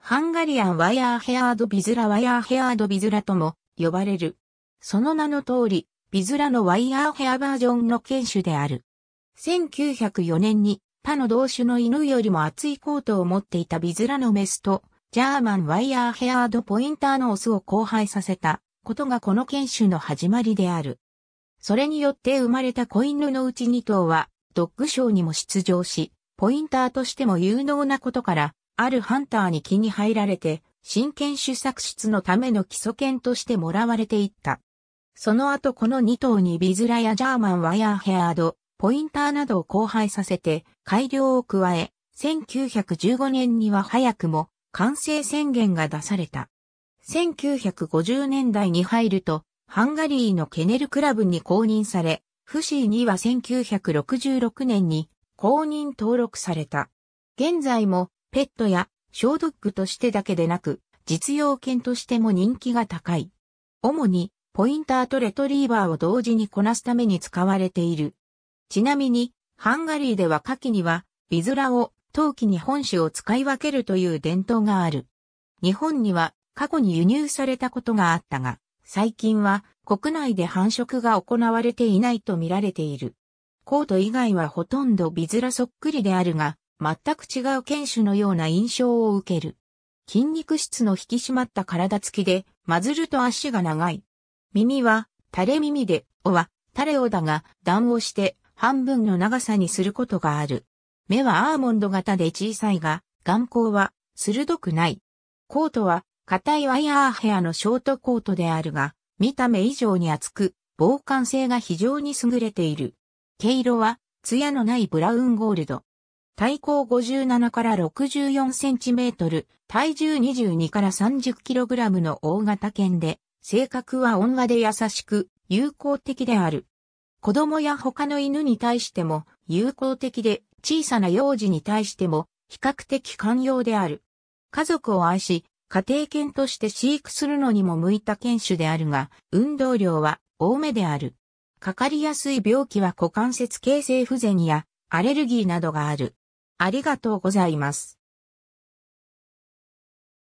ハンガリアンワイヤーヘアードビズラワイヤーヘアードビズラとも呼ばれる。その名の通り、ビズラのワイヤーヘアバージョンの犬種である。1904年に他の同種の犬よりも厚いコートを持っていたビズラのメスと、ジャーマンワイヤーヘアードポインターのオスを交配させたことがこの犬種の始まりである。それによって生まれた子犬のうち2頭は、ドッグショーにも出場し、ポインターとしても有能なことから、あるハンターに気に入られて、真剣主作出のための基礎犬としてもらわれていった。その後この2頭にビズラやジャーマンワイヤーヘアード、ポインターなどを交配させて改良を加え、1915年には早くも完成宣言が出された。1950年代に入ると、ハンガリーのケネルクラブに公認され、フシーには1966年に公認登録された。現在もペットや小ドッグとしてだけでなく、実用犬としても人気が高い。主に、ポインターとレトリーバーを同時にこなすために使われている。ちなみに、ハンガリーでは夏季には、ビズラを冬季に本種を使い分けるという伝統がある。日本には過去に輸入されたことがあったが、最近は国内で繁殖が行われていないと見られている。コート以外はほとんどビズラそっくりであるが、全く違う犬種のような印象を受ける。筋肉質の引き締まった体つきで、マズルと足が長い。耳は、垂れ耳で、おは、垂れおだが、段をして、半分の長さにすることがある。目はアーモンド型で小さいが、眼光は、鋭くない。コートは、硬いワイヤーヘアのショートコートであるが、見た目以上に厚く、防寒性が非常に優れている。毛色は、艶のないブラウンゴールド。体高57から64センチメートル、体重22から30キログラムの大型犬で、性格は温和で優しく、友好的である。子供や他の犬に対しても友好的で、小さな幼児に対しても比較的寛容である。家族を愛し、家庭犬として飼育するのにも向いた犬種であるが、運動量は多めである。かかりやすい病気は股関節形成不全やアレルギーなどがある。ありがとうございます。